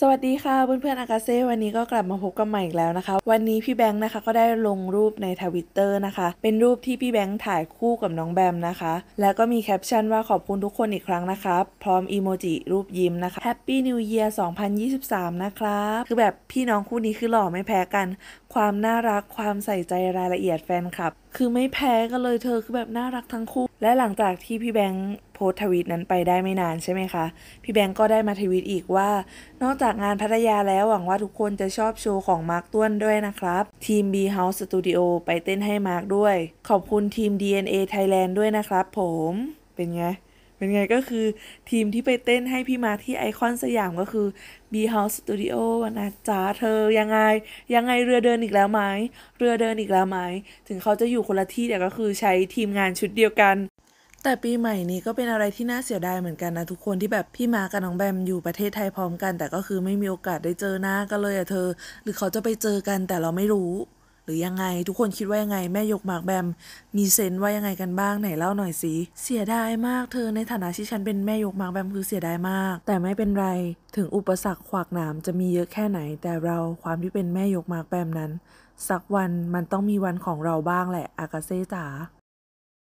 สวัสดีค่ะเพื่อนๆอากาเซ่วันนี้ก็กลับมาพบกันใหม่อีกแล้วนะคะวันนี้พี่แบงค์นะคะก็ได้ลงรูปในทวิตเตอร์นะคะ เป็นรูปที่พี่แบงค์ถ่ายคู่กับน้องแบมนะคะแล้วก็มีแคปชั่นว่าขอบคุณทุกคนอีกครั้งนะครับ พร้อมอีโมจิรูปยิ้มนะคะ Happy New Year 2023 นะครับ คือแบบพี่น้องคู่นี้คือหล่อไม่แพ้กัน ความน่ารักความใส่ใจรายละเอียดแฟนคลับคือไม่แพ้กันเลยเธอคือแบบน่ารักทั้งคู่และหลังจากที่พี่แบงค์โพสทวิตนั้นไปได้ไม่นานใช่ไหมคะ พี่แบงก์ก็ได้มาทวิตอีกว่า นอกจากงานพัทยาแล้วหวังว่าทุกคนจะชอบโชว์ของมาร์กต้วนด้วยนะครับ ทีม B House Studio ไปเต้นให้มาร์กด้วย ขอบคุณทีม DNA Thailand ด้วยนะครับผม เป็นไง เป็นไงก็คือทีมที่ไปเต้นให้พี่มาที่ไอคอนสยามก็คือ B House Studio นะจ๊ะเธอยังไง ยังไงเรือเดินอีกแล้วไหมเรือเดินอีกแล้วไหมถึงเขาจะอยู่คนละที่แต่ก็คือใช้ทีมงานชุดเดียวกันแต่ปีใหม่นี้ก็เป็นอะไรที่น่าเสียดายเหมือนกันนะทุกคนที่แบบพี่มากับน้องแบมอยู่ประเทศไทยพร้อมกัน แต่ก็คือไม่มีโอกาสได้เจอหน้ากันเลยอะเธอหรือเขาจะไปเจอกันแต่เราไม่รู้ หรือยังไงทุกคนคิดว่ายังไงแม่ยกมากแบมมีเซนว่ายังไงกันบ้างไหนเล่าหน่อยสิเสียดายมาก เธอในฐานะที่ฉันเป็นแม่ยกมากแบมคือเสียดายมาก แต่ไม่เป็นไร ถึงอุปสรรคขวากหนามจะมีเยอะแค่ไหน แต่เราความที่เป็นแม่ยกมากแบมนั้น สักวันมันต้องมีวันของเราบ้างแหละอากาเซจ๋า